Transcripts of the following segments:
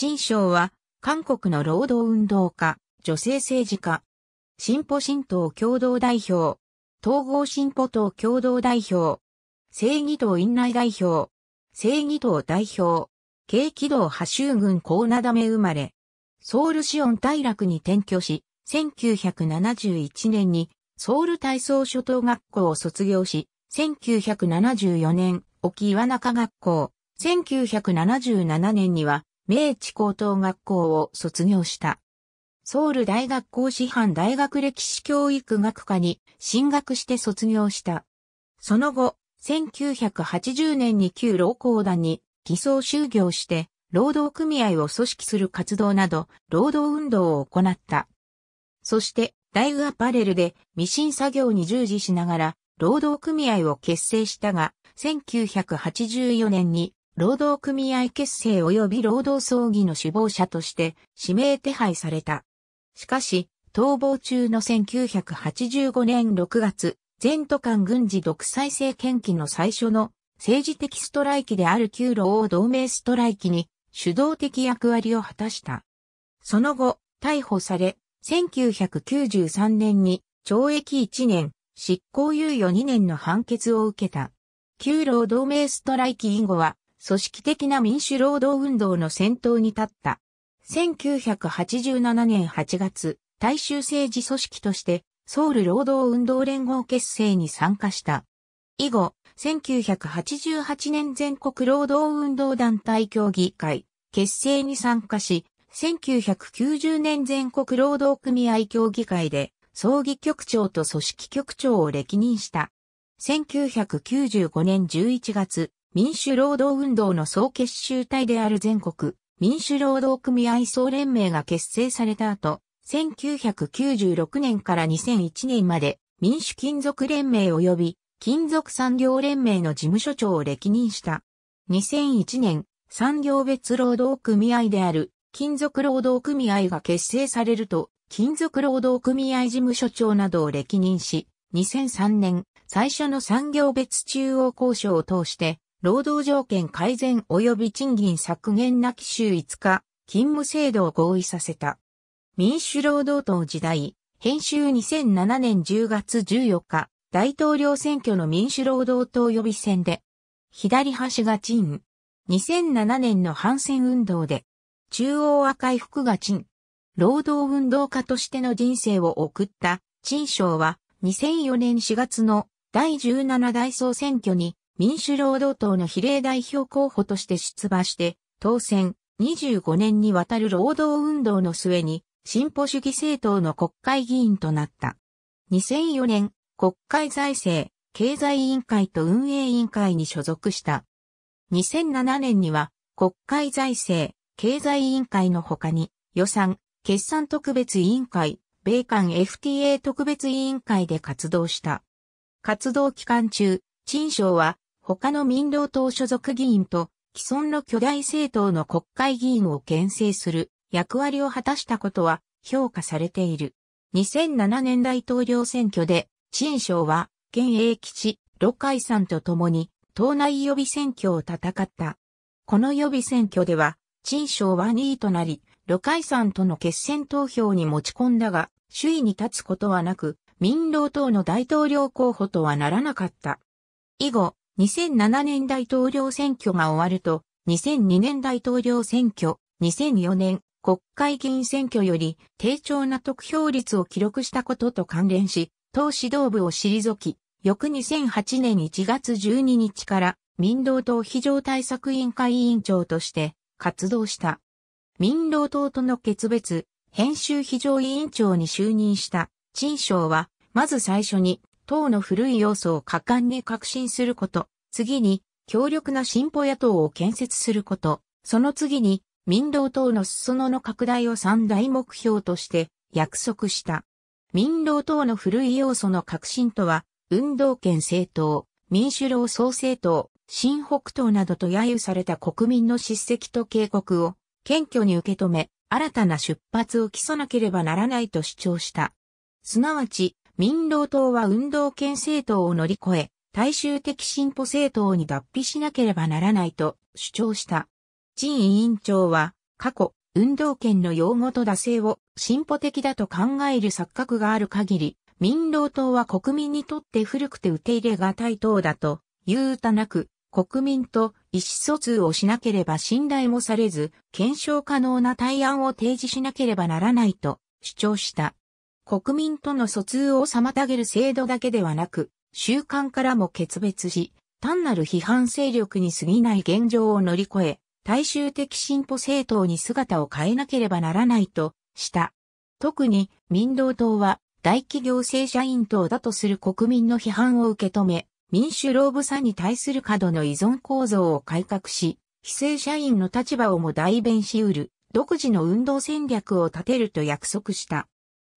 陳章は、韓国の労働運動家、女性政治家、進歩新党共同代表、統合進歩党共同代表、正義党院内代表、正義党代表、軽軌道派州郡高名め生まれ、ソウルシオン大楽に転居し、1971年にソウル体操諸島学校を卒業し、1974年沖岩中学校、1977年には明治高等学校を卒業した。ソウル大学校師範大学歴史教育学科に進学して卒業した。その後、1980年に旧労工団に偽装就業して、労働組合を組織する活動など、労働運動を行った。そして、大学アパレルで未ン作業に従事しながら、労働組合を結成したが、1984年に労働組合結成及び労働葬儀の首謀者として指名手配された。しかし、逃亡中の1985年6月、全都間軍事独裁政権期の最初の政治的ストライキである旧労を同盟ストライキに主導的役割を果たした。その後、逮捕され、1993年に懲役1年、執行猶予2年の判決を受けた。旧労同盟ストライキ以後は、組織的な民主労働運動の先頭に立った。1987年8月、大衆政治組織としてソウル労働運動連合結成に参加した。以後、1988年全国労働運動団体協議会結成に参加し、1990年全国労働組合協議会で葬儀局長と組織局長を歴任した。1995年11月、民主労働運動の総結集体である全国民主労働組合総連盟が結成された後、1996年から2001年まで民主金属連盟及び金属産業連盟の事務所長を歴任した。2001年、産業別労働組合である金属労働組合が結成されると、金属労働組合事務所長などを歴任し、2003年、最初の産業別中央交渉を通して、労働条件改善及び賃金削減なき週5日、勤務制度を合意させた。民主労働党時代、編集2007年10月14日、大統領選挙の民主労働党予備選で、左端が賃。2007年の反戦運動で、中央赤い服が賃。労働運動家としての人生を送った、陳章は2004年4月の第17大総選挙に民主労働党の比例代表候補として出馬して、当選25年にわたる労働運動の末に、進歩主義政党の国会議員となった。2004年、国会財政、経済委員会と運営委員会に所属した。2007年には、国会財政、経済委員会の他に、予算、決算特別委員会、米韓 FTA 特別委員会で活動した。活動期間中、陳賞は他の民労党所属議員と既存の巨大政党の国会議員を牽制する役割を果たしたことは評価されている。2007年大統領選挙で、陳章は、現英吉、ロ海さんと共に、党内予備選挙を戦った。この予備選挙では、陳章は2位となり、ロ海さんとの決選投票に持ち込んだが、首位に立つことはなく、民労党の大統領候補とはならなかった。以後、2007年大統領選挙が終わると、2002年大統領選挙、2004年国会議員選挙より低調な得票率を記録したことと関連し、党指導部を退き、翌2008年1月12日から民労党非常対策委員会委員長として活動した。民労党との決別、編集非常委員長に就任した、陳章は、まず最初に党の古い要素を果敢に革新すること、次に強力な進歩野党を建設すること、その次に民労党の裾野の拡大を三大目標として約束した。民労党の古い要素の革新とは、運動権政党、民主労総政党、新北党などと揶揄された国民の叱責と警告を謙虚に受け止め、新たな出発を基さなければならないと主張した。すなわち、民労党は運動権政党を乗り越え、大衆的進歩政党に脱皮しなければならないと主張した。陳委員長は、過去、運動権の用語と惰性を進歩的だと考える錯覚がある限り、民労党は国民にとって古くて受け入れがたい党だと、言うたなく、国民と意思疎通をしなければ信頼もされず、検証可能な対案を提示しなければならないと主張した。国民との疎通を妨げる制度だけではなく、習慣からも決別し、単なる批判勢力に過ぎない現状を乗り越え、大衆的進歩政党に姿を変えなければならないとした。特に民道党は大企業正社員党だとする国民の批判を受け止め、民主労務差に対する過度の依存構造を改革し、非正社員の立場をも代弁し得る独自の運動戦略を立てると約束した。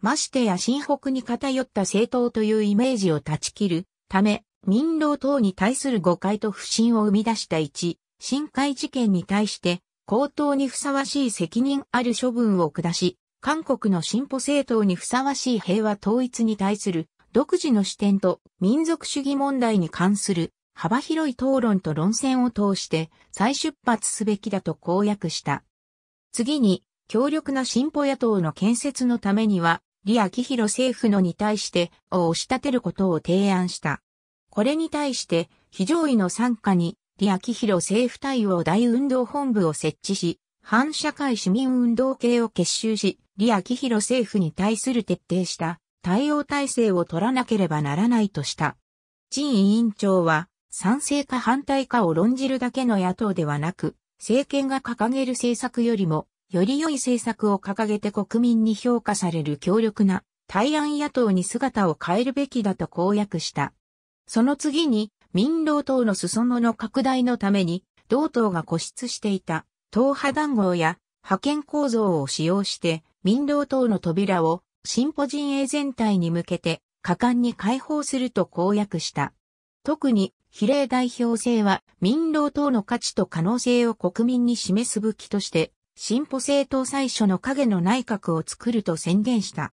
ましてや新北に偏った政党というイメージを断ち切るため、民労党に対する誤解と不信を生み出した一、新海事件に対して、口頭にふさわしい責任ある処分を下し、韓国の進歩政党にふさわしい平和統一に対する独自の視点と民族主義問題に関する幅広い討論と論戦を通して再出発すべきだと公約した。次に、強力な進歩野党の建設のためには、李昭弘政府のに対してを押し立てることを提案した。これに対して、非常位の参加に、李昭弘政府対応大運動本部を設置し、反社会市民運動系を結集し、李昭弘政府に対する徹底した対応体制を取らなければならないとした。陳委員長は、賛成か反対かを論じるだけの野党ではなく、政権が掲げる政策よりも、より良い政策を掲げて国民に評価される強力な対案野党に姿を変えるべきだと公約した。その次に民労党の裾野の拡大のために同党が固執していた党派談合や派遣構造を使用して民労党の扉をシポジ陣営全体に向けて果敢に解放すると公約した。特に比例代表制は民労党の価値と可能性を国民に示す武器として進歩政党最初の影の内閣を作ると宣言した。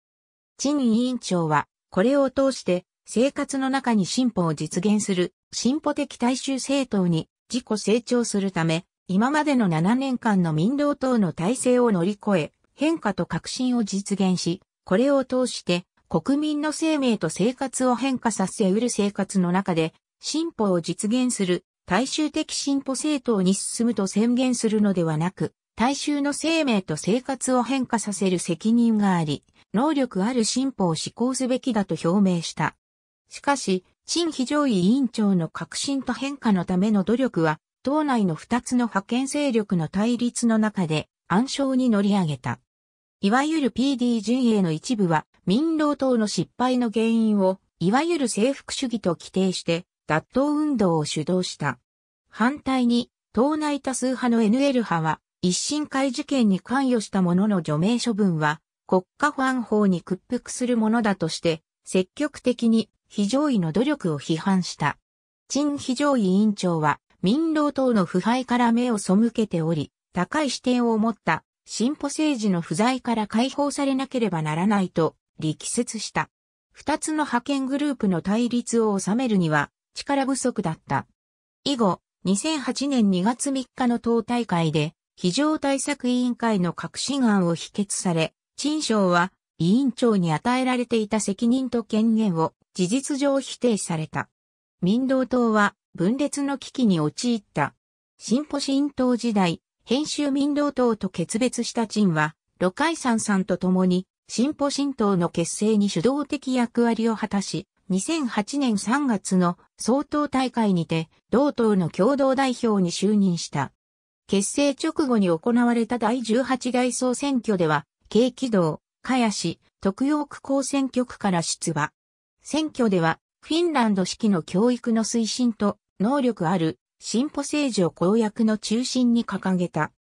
陳委員長は、これを通して生活の中に進歩を実現する進歩的大衆政党に自己成長するため、今までの7年間の民労党の体制を乗り越え、変化と革新を実現し、これを通して国民の生命と生活を変化させうる生活の中で進歩を実現する大衆的進歩政党に進むと宣言するのではなく、大衆の生命と生活を変化させる責任があり、能力ある進歩を施行すべきだと表明した。しかし、陳非常委員長の革新と変化のための努力は、党内の二つの派遣勢力の対立の中で暗礁に乗り上げた。いわゆる PD 陣営の一部は民労党の失敗の原因をいわゆる征服主義と規定して脱党運動を主導した。反対に党内多数派の NL 派は一審会事件に関与した者の除名処分は、国家保安法に屈服するものだとして、積極的に非常位の努力を批判した。陳非常位委員長は、民労党の腐敗から目を背けており、高い視点を持った進歩政治の不在から解放されなければならないと力説した。二つの派遣グループの対立を収めるには力不足だった。以後、2008年2月3日の党大会で非常対策委員会の革新案を否決され、陳賞は委員長に与えられていた責任と権限を事実上否定された。民道党は分裂の危機に陥った。進歩新党時代、編集民道党と決別した陳は、ロカイサさんと共に、進歩新党の結成に主導的役割を果たし、2008年3月の総統大会にて、同党の共同代表に就任した。結成直後に行われた第18代総選挙では、京気道、茅市、特陽区公選挙区から出馬。選挙では、フィンランド式の教育の推進と、能力ある、進歩政治を公約の中心に掲げた。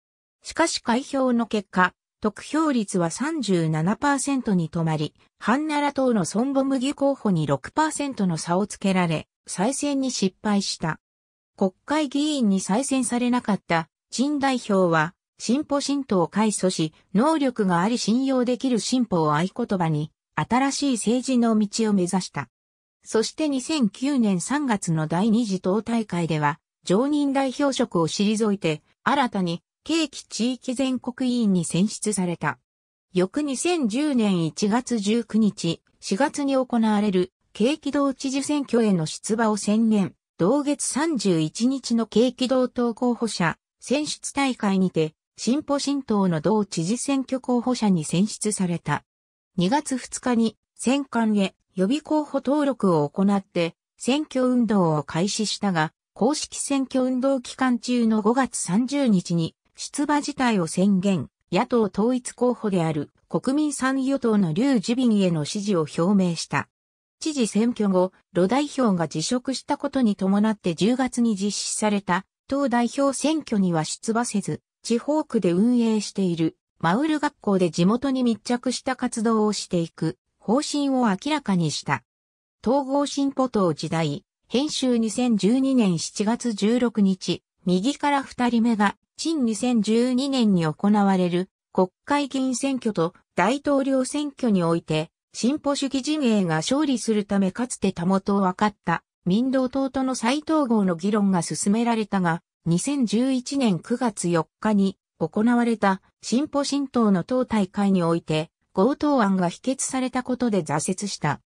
しかし開票の結果、得票率は37%に止まり、ハンナラ党のソンボムギ候補に6%の差をつけられ、再選に失敗した。国会議員に再選されなかった陳代表は、進歩信徒を改祖し、能力があり信用できる進歩を合言葉に、新しい政治の道を目指した。そして2009年3月の第二次党大会では、常任代表職を退いて、新たに、景気地域全国委員に選出された。翌2010年1月19日、4月に行われる、景気道知事選挙への出馬を宣言、同月31日の景気道党候補者、選出大会にて、進歩新党の同知事選挙候補者に選出された。2月2日に選管へ予備候補登録を行って選挙運動を開始したが、公式選挙運動期間中の5月30日に出馬自体を宣言、野党統一候補である国民参与党の劉ジビンへの支持を表明した。知事選挙後、路代表が辞職したことに伴って10月に実施された党代表選挙には出馬せず、地方区で運営している、マウル学校で地元に密着した活動をしていく、方針を明らかにした。統合進歩党時代、編集2012年7月16日、右から二人目が、陳2012年に行われる国会議員選挙と大統領選挙において、進歩主義陣営が勝利するためかつてたもとを分かった民道党との再統合の議論が進められたが、2011年9月4日に行われた進歩新党の党大会において、強盗案が否決されたことで挫折した。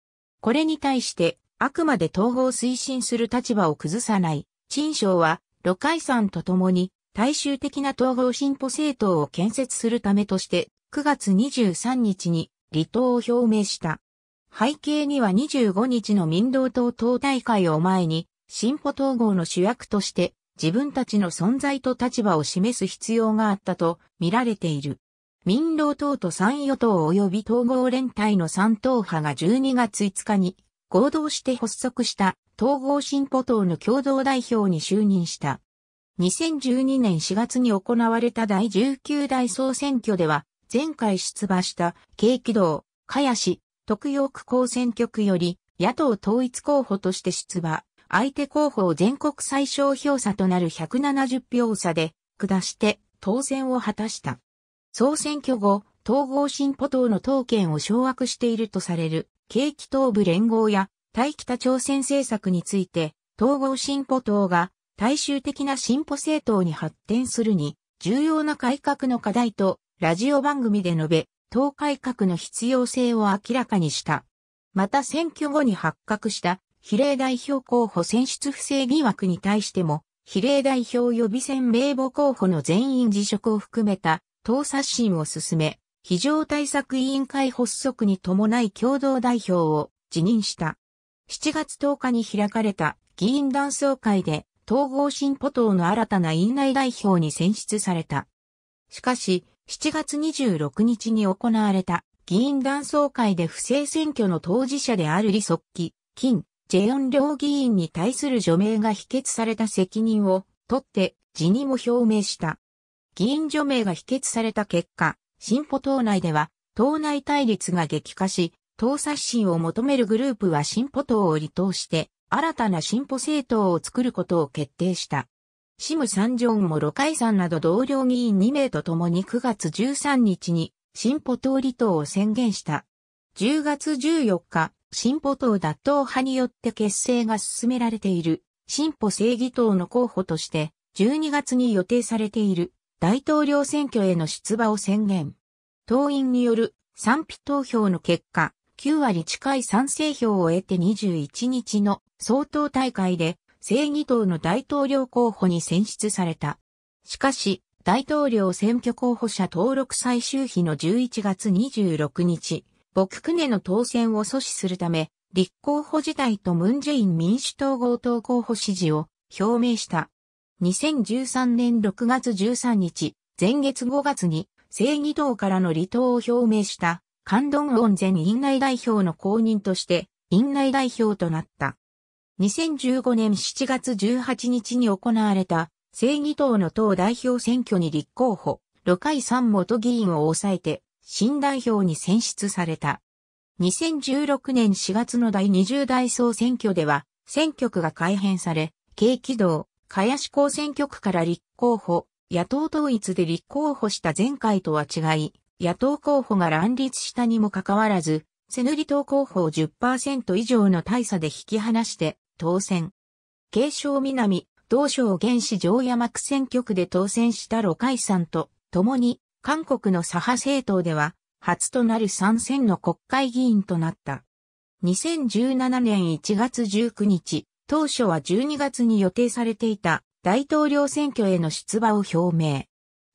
これに対して、あくまで統合推進する立場を崩さない、陳章は、イ海山と共に、大衆的な統合進歩政党を建設するためとして、9月23日に離党を表明した。背景には25日の民道党党大会を前に、進歩統合の主役として自分たちの存在と立場を示す必要があったと見られている。民労党と三与党及び統合連帯の三党派が12月5日に合同して発足した統合進歩党の共同代表に就任した。2012年4月に行われた第19代総選挙では前回出馬した慶気道、やし、特陽区公選挙区より野党統一候補として出馬、相手候補を全国最小票差となる170票差で下して当選を果たした。総選挙後、統合進歩党の党権を掌握しているとされる、景気東部連合や対北朝鮮政策について、統合進歩党が大衆的な進歩政党に発展するに、重要な改革の課題とラジオ番組で述べ、党改革の必要性を明らかにした。また選挙後に発覚した比例代表候補選出不正疑惑に対しても、比例代表予備選名簿候補の全員辞職を含めた党刷新を進め、非常対策委員会発足に伴い共同代表を辞任した。7月10日に開かれた議員団総会で統合進歩党の新たな院内代表に選出された。しかし、7月26日に行われた議員団総会で不正選挙の当事者である李即記、金、ジェヨン両議員に対する除名が否決された責任を取って辞任を表明した。議員除名が否決された結果、進歩党内では党内対立が激化し、党刷新を求めるグループは進歩党を離党して、新たな進歩政党を作ることを決定した。シム・サンジョンもロカイさんなど同僚議員2名と共に9月13日に進歩党離党を宣言した。10月14日、進歩党脱党派によって結成が進められている進歩正義党の候補として12月に予定されている大統領選挙への出馬を宣言。党員による賛否投票の結果、9割近い賛成票を得て21日の総統大会で正義党の大統領候補に選出された。しかし、大統領選挙候補者登録最終日の11月26日、ボククネの当選を阻止するため、立候補自体とムンジェイン民主党合同候補支持を表明した。2013年6月13日、前月5月に正義党からの離党を表明した、カンドンウン前院内代表の公認として、院内代表となった。2015年7月18日に行われた、正義党の党代表選挙に立候補、路回、三元議員を抑えて、新代表に選出された。2016年4月の第20代総選挙では、選挙区が改編され、軽軌道、市公選挙区から立候補、野党統一で立候補した前回とは違い、野党候補が乱立したにもかかわらず、セヌリ党候補を10%以上の大差で引き離して、当選。継承南、同省原始城山区選挙区で当選した路海さんと共に韓国の左派政党では初となる参戦の国会議員となった。2017年1月19日、当初は12月に予定されていた大統領選挙への出馬を表明。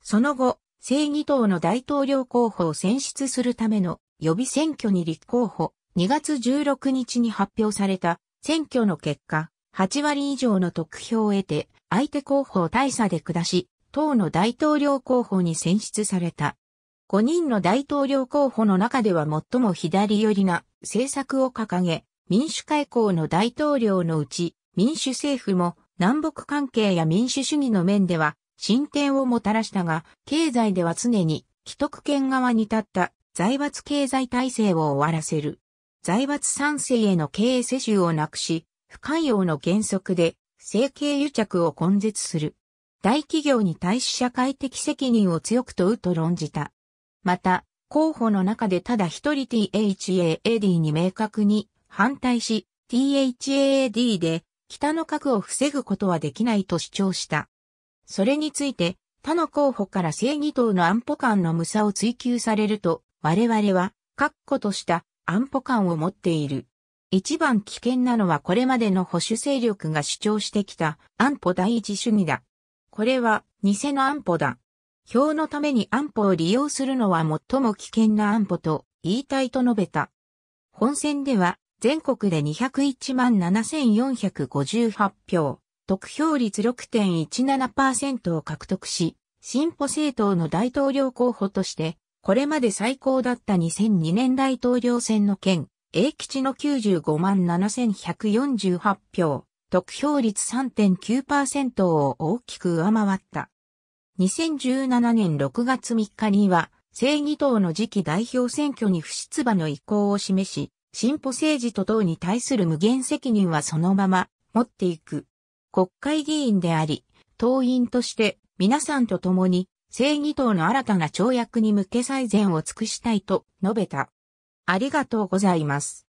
その後、正義党の大統領候補を選出するための予備選挙に立候補、2月16日に発表された選挙の結果、8割以上の得票を得て、相手候補を大差で下し、党の大統領候補に選出された。5人の大統領候補の中では最も左寄りな政策を掲げ、民主開港の大統領のうち、民主政府も南北関係や民主主義の面では進展をもたらしたが、経済では常に既得権側に立った財閥経済体制を終わらせる財閥賛成への経営世襲をなくし、不寛容の原則で、政経癒着を根絶する。大企業に対し社会的責任を強く問うと論じた。また、候補の中でただ一人 THAAD に明確に反対し、THAAD で北の核を防ぐことはできないと主張した。それについて、他の候補から正義党の安保官の無差を追求されると、我々は、確固とした安保感を持っている。一番危険なのはこれまでの保守勢力が主張してきた安保第一主義だ。これは偽の安保だ。票のために安保を利用するのは最も危険な安保と言いたいと述べた。本選では全国で201万7458票、得票率6.17%を獲得し、進歩政党の大統領候補としてこれまで最高だった2002年大統領選の件、A 吉の95万7148票、得票率3.9%を大きく上回った。2017年6月3日には、正義党の次期代表選挙に不出馬の意向を示し、進歩政治と党に対する無限責任はそのまま持っていく。国会議員であり、党員として皆さんと共に正義党の新たな跳躍に向け最善を尽くしたいと述べた。ありがとうございます。